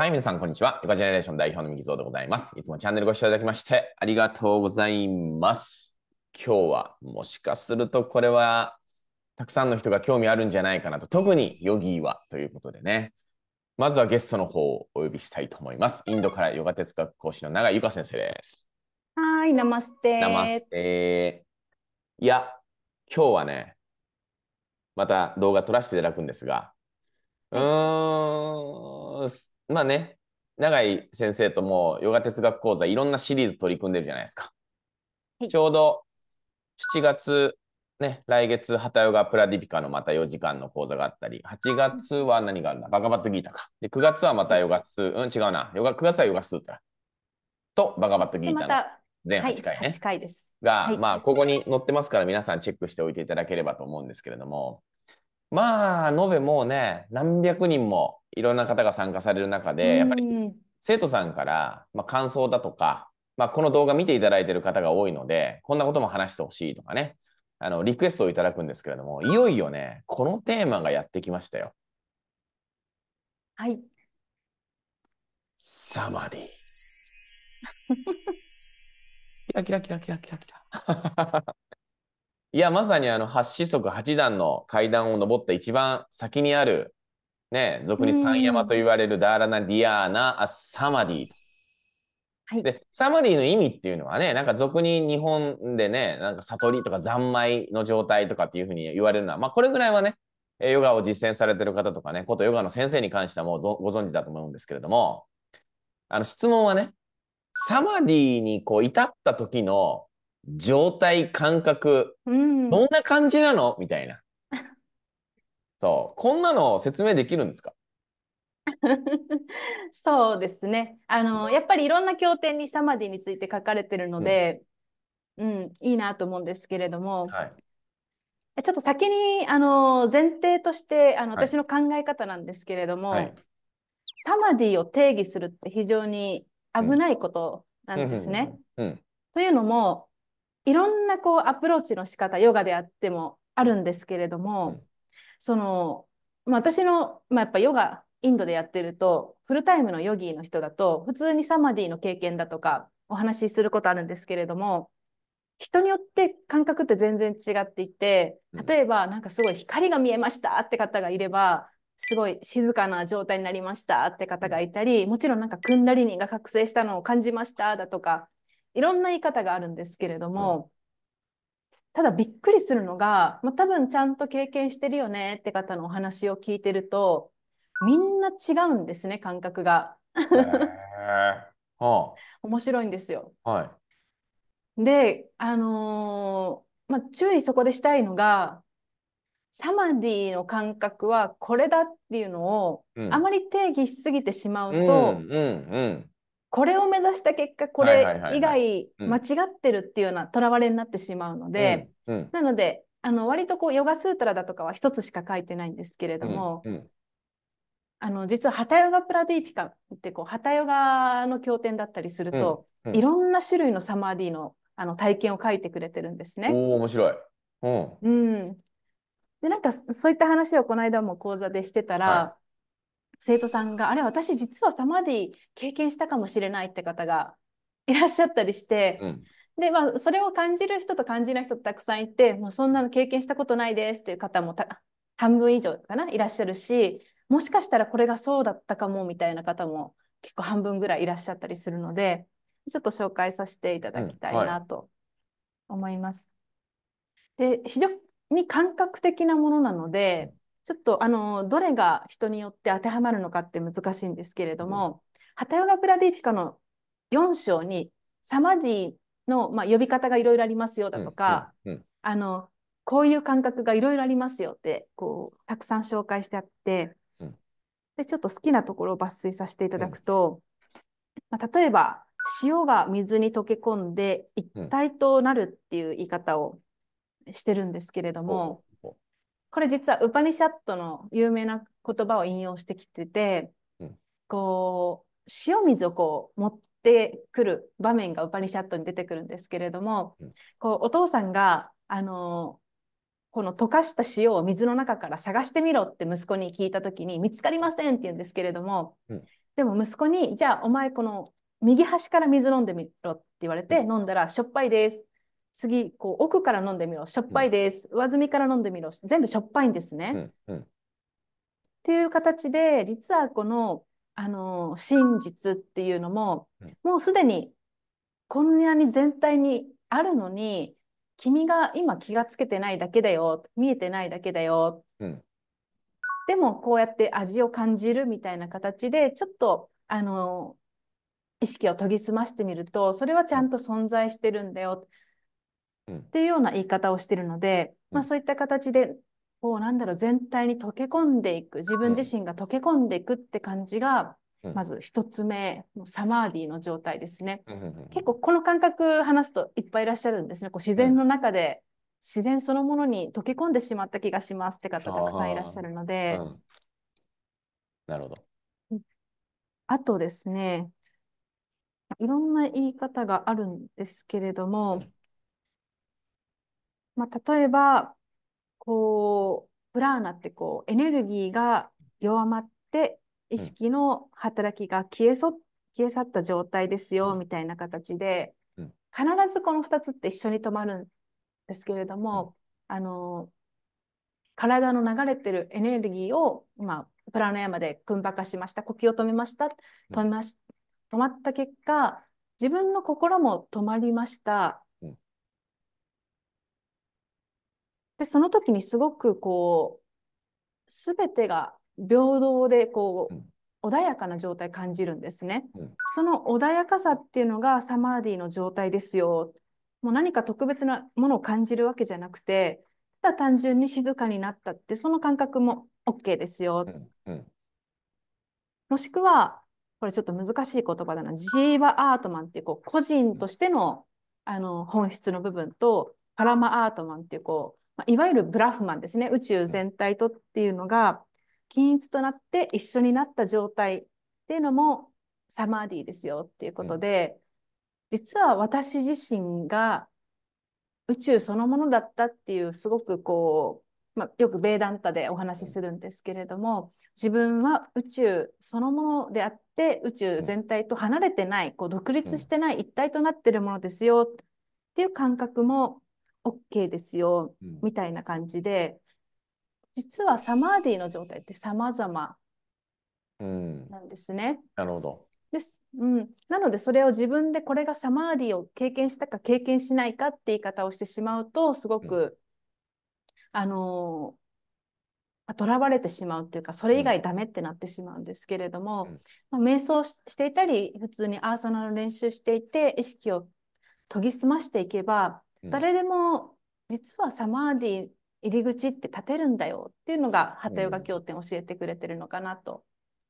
はい、皆さん、こんにちは。ヨガジェネレーション代表のミキゾーでございます。いつもチャンネルご視聴いただきまして、ありがとうございます。今日は、もしかするとこれは、たくさんの人が興味あるんじゃないかなと、特にヨギーはということでね。まずはゲストの方をお呼びしたいと思います。インドからヨガ哲学講師の永井由香先生です。はい、ナマステ。ナマステ。いや、今日はね、また動画撮らせていただくんですが、うーん、まあね、永井先生ともヨガ哲学講座いろんなシリーズ取り組んでるじゃないですか。はい、ちょうど7月、ね、来月、ハタヨガプラディピカのまた4時間の講座があったり、8月は何があるんだバカバットギータか。で、9月はまたヨガスー、うん、違うな。ヨガ9月はヨガスータとバカバットギータの全8回ね。はい、回です。が、はい、まあ、ここに載ってますから皆さんチェックしておいていただければと思うんですけれども、まあ、延べもうね、何百人もいろんな方が参加される中で、やっぱり生徒さんから、まあ、感想だとか、まあ、この動画見ていただいている方が多いので、こんなことも話してほしいとかね、あの、リクエストをいただくんですけれども、いよいよね、このテーマがやってきましたよ。はい。サマリー。キラキラキラキラキラキラ。いや、まさにあの、八子足八段の階段を登った一番先にある、ね、俗に三山と言われるダーラナ・ディアーナ・アッサマディ。はい、でサマディの意味っていうのはねなんか俗に日本でねなんか悟りとか三昧の状態とかっていうふうに言われるのは、まあ、これぐらいはねヨガを実践されてる方とかねことヨガの先生に関してはもうご存知だと思うんですけれどもあの質問はねサマディにこう至った時の状態、感覚、うん、どんな感じなのみたいな。そう、こんなの説明できるんですか そうですね。あの、やっぱりいろんな経典にサマディについて書かれてるので、うん、うん、いいなと思うんですけれども、はい、ちょっと先にあの前提としてあの、私の考え方なんですけれども、はい、サマディを定義するって非常に危ないことなんですね。というのもいろんなこうアプローチの仕方ヨガであってもあるんですけれども、うん、その、まあ、私の、まあ、やっぱヨガインドでやってるとフルタイムのヨギーの人だと普通にサマディの経験だとかお話しすることあるんですけれども人によって感覚って全然違っていて例えばなんかすごい光が見えましたって方がいればすごい静かな状態になりましたって方がいたりもちろんなんかクンダリニが覚醒したのを感じましただとかいろんな言い方があるんですけれども、うん、ただびっくりするのが、まあ、多分ちゃんと経験してるよねって方のお話を聞いてるとみんな違うんですね感覚が。えー、はあ、面白いんですよ。はい、で、あのー、まあ、注意そこでしたいのがサマディの感覚はこれだっていうのを、あまり定義しすぎてしまうと、これを目指した結果これ以外間違ってるっていうようなとらわれになってしまうので、なのであの割とこうヨガスートラだとかは一つしか書いてないんですけれども、うん、あの実はハタヨガプラディーピカってこうハタヨガの経典だったりすると、いろんな種類のサマーディーのあの体験を書いてくれてるんですね。お面白い、うんでなんかそういった話をこの間も講座でしてたら、は生徒さんが、あれ、私実はサマディ経験したかもしれないって方がいらっしゃったりして、うん、で、まあ、それを感じる人と感じない人たくさんいて、もうそんなの経験したことないですっていう方も半分以上かな、いらっしゃるし、もしかしたらこれがそうだったかもみたいな方も結構半分ぐらいいらっしゃったりするので、ちょっと紹介させていただきたいなと思います。うんはい、で、非常に感覚的なものなので、ちょっとあのどれが人によって当てはまるのかって難しいんですけれども、うん、ハタヨガ・プラディピカの4章にサマディの、まあ、呼び方がいろいろありますよだとか、うんうん、あのこういう感覚がいろいろありますよってこうたくさん紹介してあって、でちょっと好きなところを抜粋させていただくと、まあ、例えば塩が水に溶け込んで一体となるっていう言い方をしてるんですけれども、これ実はウパニシャットの有名な言葉を引用してきてて、うん、こう塩水をこう持ってくる場面がウパニシャットに出てくるんですけれども、うん、こうお父さんがあのこの溶かした塩を水の中から探してみろって息子に聞いた時に見つかりませんって言うんですけれども、うん、でも息子にじゃあお前この右端から水飲んでみろって言われて、飲んだらしょっぱいです次こう奥から飲んでみろしょっぱいです、うん、上澄みから飲んでみろ全部しょっぱいんですね。うんうん、っていう形で実はこの、あのー、真実っていうのも、もうすでにこんなに全体にあるのに君が今気がつけてないだけだよ見えてないだけだよ、でもこうやって味を感じるみたいな形でちょっとあのー、意識を研ぎ澄ましてみるとそれはちゃんと存在してるんだよ、っていうような言い方をしてるので、うん、まあ、そういった形でこうなんだろう全体に溶け込んでいく自分自身が溶け込んでいくって感じが、うん、まず1つ目のサマーディの状態ですね、うん、結構この感覚話すといっぱいいらっしゃるんですねこう自然の中で自然そのものに溶け込んでしまった気がしますって方たくさんいらっしゃるので、なるほどあとですねいろんな言い方があるんですけれども、まあ、例えば、こう、プラーナってこう、エネルギーが弱まって、意識の働きが消えそ、消え去った状態ですよ、みたいな形で、必ずこの2つって一緒に止まるんですけれども、あの、体の流れてるエネルギーを、まあ、プラナ山ででん馬化しました呼吸を止めました止めまし止まった結果自分の心も止まりましたで、その時にすごくこう、すべてが平等でこう、うん穏やかな状態感じるんですね、うん、その穏やかさっていうのがサマーディの状態ですよもう何か特別なものを感じるわけじゃなくてただ単純に静かになったってその感覚も OK ですよ、うんうん、もしくはこれちょっと難しい言葉だなジーバ・アートマンっていうこう個人としての,、あの本質の部分とパラマ・アートマンっていうこうまあ、いわゆるブラフマンですね宇宙全体とっていうのが均一となって一緒になった状態っていうのもサマーディーですよっていうことで、うん、実は私自身が宇宙そのものだったっていうすごくこう、まあ、よくベ団ダンタでお話しするんですけれども自分は宇宙そのものであって宇宙全体と離れてないこう独立してない一体となってるものですよっていう感覚も OK ですよ、うん、みたいな感じで実はサマーディの状態って様々なんですね。うん、なるほどです、うん、なのでそれを自分でこれがサマーディを経験したか経験しないかって言い方をしてしまうとすごく、うん、あのとらわれてしまうっていうかそれ以外ダメってなってしまうんですけれども、うん、まあ、瞑想していたり普通にアーサナの練習していて意識を研ぎ澄ましていけば誰でも実はサマーディ入り口って立てるんだよっていうのがたヨガ経典教えてくれてるのかなと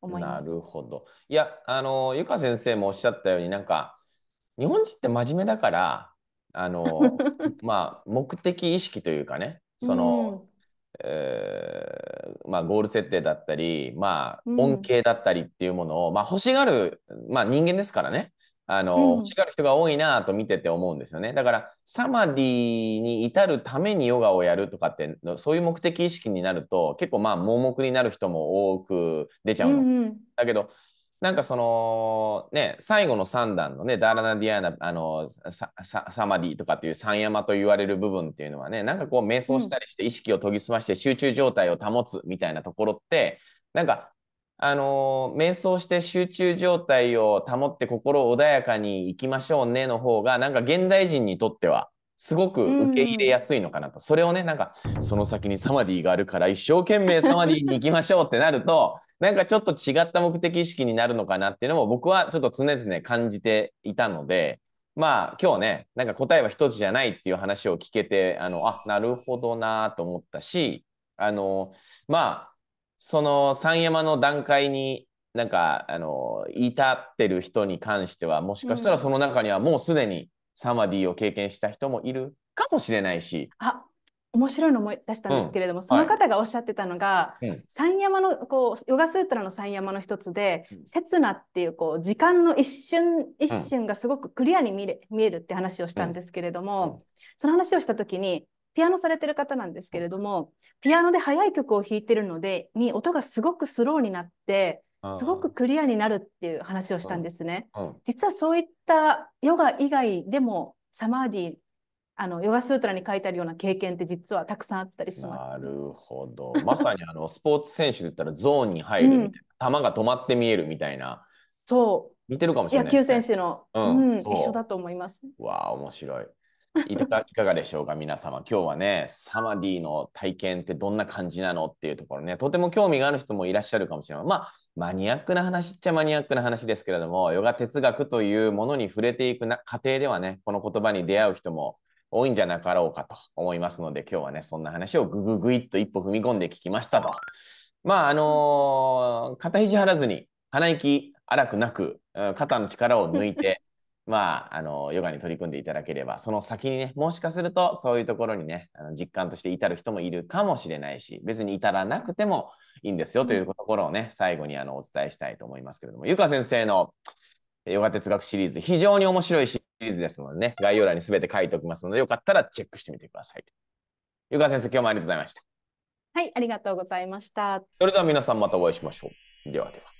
思います。なるほど。いやあの由香先生もおっしゃったようになんか日本人って真面目だからあの まあ目的意識というかねその、うんえー、まあ、ゴール設定だったり、まあ、恩恵だったりっていうものを、うん、まあ、欲しがる、まあ、人間ですからねあの、うん、欲しがる人が多いなと見てて思うんですよね。だから、サマディに至るためにヨガをやるとかって、そういう目的意識になると、結構まあ盲目になる人も多く出ちゃうの。うんうん、だけど、なんかそのね、最後の三段のね、ダーラナ・ディアナ、あのササマディとかっていう三山と言われる部分っていうのはね、なんかこう瞑想したりして意識を研ぎ澄まして集中状態を保つみたいなところって、うん、なんかあの、瞑想して集中状態を保って心穏やかにいきましょうねの方が、なんか現代人にとっては、すごく受け入れやすいのかなと。それをね、なんか、その先にサマディがあるから、一生懸命サマディに行きましょうってなると、なんかちょっと違った目的意識になるのかなっていうのも、僕はちょっと常々感じていたので、まあ今日ね、なんか答えは一つじゃないっていう話を聞けて、あの、あ、なるほどなと思ったし、あの、まあ、その三山の段階になんかあの至ってる人に関してはもしかしたらその中にはもうすでにサマディを経験した人もいるかもしれないし。あ面白いの思い出したんですけれども、うん、その方がおっしゃってたのが、はい、三山のこうヨガスートラの三山の一つで「刹、う、那、ん、っていうこう時間の一瞬一瞬がすごくクリアに見れ見えるって話をしたんですけれども、うん、その話をした時にピアノされてる方なんですけれども、ピアノで速い曲を弾いてるので、に音がすごくスローになって、すごくクリアになるっていう話をしたんですね。実はそういったヨガ以外でもサマーディあのヨガスートラに書いてあるような経験って実はたくさんあったりします。なるほど。まさにあのスポーツ選手で言ったらゾーンに入るみたいな、うん、球が止まって見えるみたいな。そう。見てるかもしれない、ね、野球選手の、うん、うん、一緒だと思います。わあ面白い。いか いかがでしょうか、皆様。今日はね、サマディの体験ってどんな感じなのっていうところね、とても興味がある人もいらっしゃるかもしれない。まあ、マニアックな話っちゃマニアックな話ですけれども、ヨガ哲学というものに触れていくな過程ではね、この言葉に出会う人も多いんじゃなかろうかと思いますので、今日はね、そんな話をグググイっと一歩踏み込んで聞きましたと。まあ、あのー、肩肘張らずに、鼻息荒くなく、肩の力を抜いて、まあ、あの、ヨガに取り組んでいただければ、その先にね、もしかすると、そういうところにね、あの実感として至る人もいるかもしれないし、別に至らなくてもいいんですよというところをね、最後にあのお伝えしたいと思いますけれども、湯川先生のヨガ哲学シリーズ、非常に面白いシリーズですのでね、概要欄に全て書いておきますので、よかったらチェックしてみてください。ゆか先生、今日もありがとうございました。はい、ありがとうございました。それでは皆さんまたお会いしましょう。ではでは。